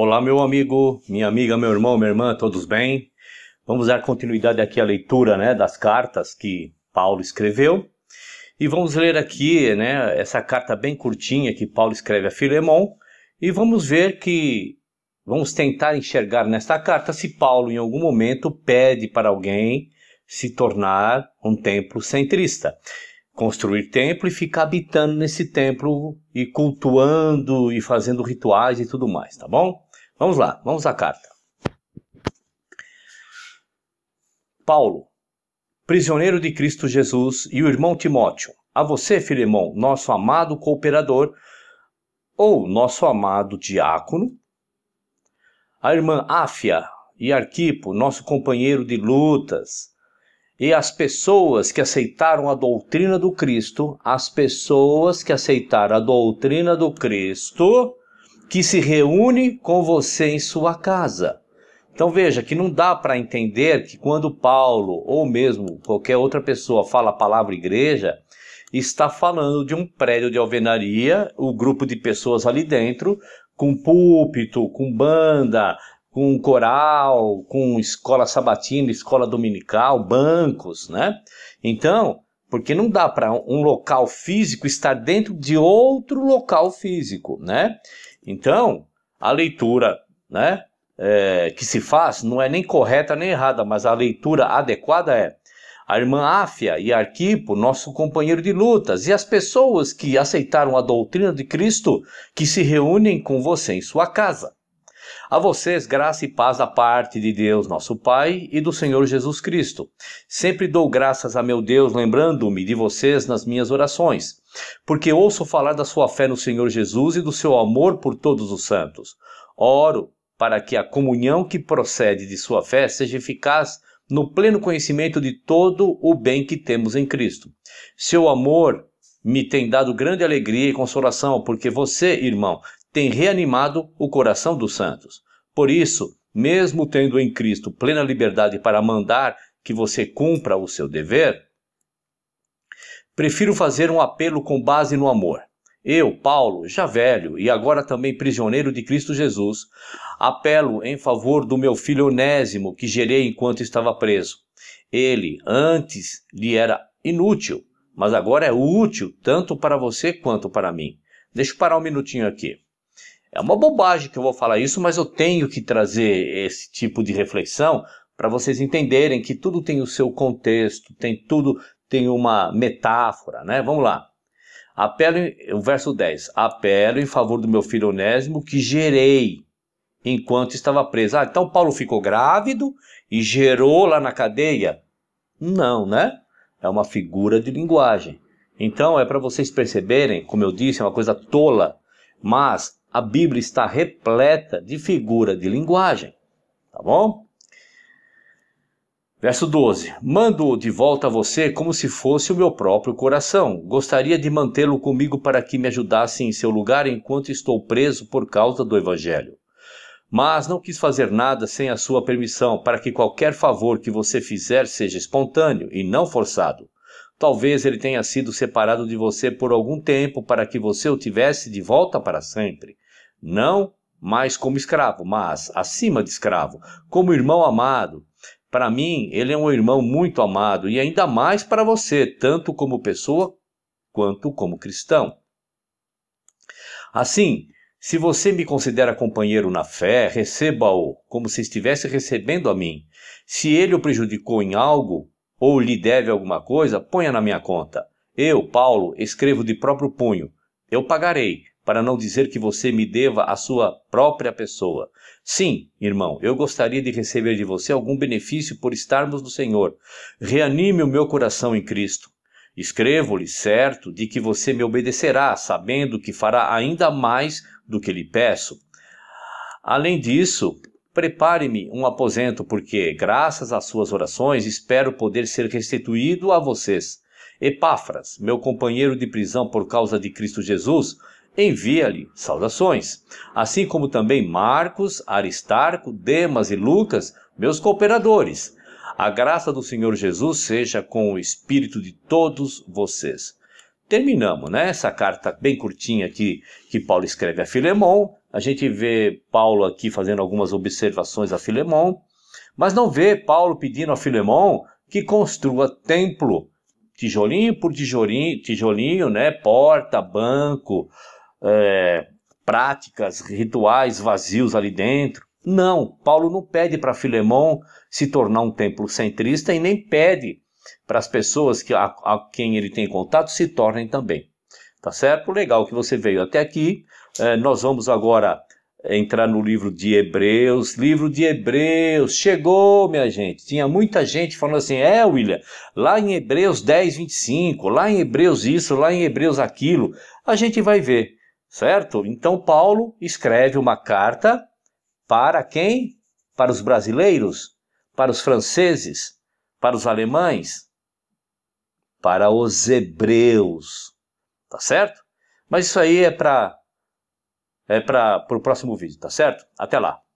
Olá, meu amigo, minha amiga, meu irmão, minha irmã, todos bem? Vamos dar continuidade aqui à leitura né, das cartas que Paulo escreveu. E vamos ler aqui né, essa carta bem curtinha que Paulo escreve a Filemon. E vamos ver que vamos tentar enxergar nesta carta se Paulo, em algum momento, pede para alguém se tornar um templo centrista construir templo e ficar habitando nesse templo e cultuando e fazendo rituais e tudo mais, tá bom? Vamos lá, vamos à carta. Paulo, prisioneiro de Cristo Jesus, e o irmão Timóteo, a você, Filemão, nosso amado cooperador, ou nosso amado diácono, a irmã Áfia e Arquipo, nosso companheiro de lutas, e as pessoas que aceitaram a doutrina do Cristo, as pessoas que aceitaram a doutrina do Cristo, que se reúne com você em sua casa. Então veja que não dá para entender que quando Paulo ou mesmo qualquer outra pessoa fala a palavra igreja, está falando de um prédio de alvenaria, o um grupo de pessoas ali dentro, com púlpito, com banda, com coral, com escola sabatina, escola dominical, bancos, né? Então, porque não dá para um local físico estar dentro de outro local físico, né? Então, a leitura né, é, que se faz não é nem correta nem errada, mas a leitura adequada é a irmã Áfia e Arquipo, nosso companheiro de lutas, e as pessoas que aceitaram a doutrina de Cristo que se reúnem com você em sua casa. A vocês, graça e paz da parte de Deus, nosso Pai, e do Senhor Jesus Cristo. Sempre dou graças a meu Deus, lembrando-me de vocês nas minhas orações, porque ouço falar da sua fé no Senhor Jesus e do seu amor por todos os santos. Oro para que a comunhão que procede de sua fé seja eficaz no pleno conhecimento de todo o bem que temos em Cristo. Seu amor me tem dado grande alegria e consolação, porque você, irmão, tem reanimado o coração dos santos. Por isso, mesmo tendo em Cristo plena liberdade para mandar que você cumpra o seu dever, prefiro fazer um apelo com base no amor. Eu, Paulo, já velho e agora também prisioneiro de Cristo Jesus, apelo em favor do meu filho Onésimo, que gerei enquanto estava preso. Ele, antes, lhe era inútil, mas agora é útil tanto para você quanto para mim. Deixa eu parar um minutinho aqui. É uma bobagem que eu vou falar isso, mas eu tenho que trazer esse tipo de reflexão para vocês entenderem que tudo tem o seu contexto, tem tudo tem uma metáfora, né? Vamos lá. Apelo, o verso 10. Apelo em favor do meu filho Onésimo que gerei enquanto estava preso. Ah, então Paulo ficou grávido e gerou lá na cadeia? Não, né? É uma figura de linguagem. Então é para vocês perceberem, como eu disse, é uma coisa tola, mas a Bíblia está repleta de figura de linguagem, tá bom? Verso 12: Mando-o de volta a você como se fosse o meu próprio coração. Gostaria de mantê-lo comigo para que me ajudasse em seu lugar enquanto estou preso por causa do Evangelho. Mas não quis fazer nada sem a sua permissão, para que qualquer favor que você fizer seja espontâneo e não forçado. Talvez ele tenha sido separado de você por algum tempo para que você o tivesse de volta para sempre não mais como escravo, mas acima de escravo, como irmão amado. Para mim, ele é um irmão muito amado e ainda mais para você, tanto como pessoa quanto como cristão. Assim, se você me considera companheiro na fé, receba-o como se estivesse recebendo a mim. Se ele o prejudicou em algo ou lhe deve alguma coisa, ponha na minha conta. Eu, Paulo, escrevo de próprio punho. Eu pagarei, para não dizer que você me deva a sua própria pessoa. Sim, irmão, eu gostaria de receber de você algum benefício por estarmos no Senhor. Reanime o meu coração em Cristo. Escrevo-lhe, certo, de que você me obedecerá, sabendo que fará ainda mais do que lhe peço. Além disso, prepare-me um aposento, porque, graças às suas orações, espero poder ser restituído a vocês. Epáfras, meu companheiro de prisão por causa de Cristo Jesus, envia-lhe saudações. Assim como também Marcos, Aristarco, Demas e Lucas, meus cooperadores. A graça do Senhor Jesus seja com o espírito de todos vocês. Terminamos, né? Essa carta bem curtinha aqui que Paulo escreve a Filemon. A gente vê Paulo aqui fazendo algumas observações a Filemon, mas não vê Paulo pedindo a Filemon que construa templo, tijolinho por tijolinho, tijolinho, né? Porta, banco, é, práticas, rituais vazios ali dentro. Não, Paulo não pede para Filemão se tornar um templo centrista e nem pede para as pessoas que, a, a, quem ele tem contato se tornem também. Tá certo? Legal que você veio até aqui. É, nós vamos agora entrar no livro de Hebreus. Livro de Hebreus chegou, minha gente. Tinha muita gente falando assim: é, William, lá em Hebreus 10, 25, lá em Hebreus isso, lá em Hebreus aquilo. A gente vai ver certo? Então Paulo escreve uma carta para quem? Para os brasileiros, para os franceses, para os alemães, para os hebreus, tá certo? Mas isso aí é para é para o próximo vídeo, tá certo? Até lá.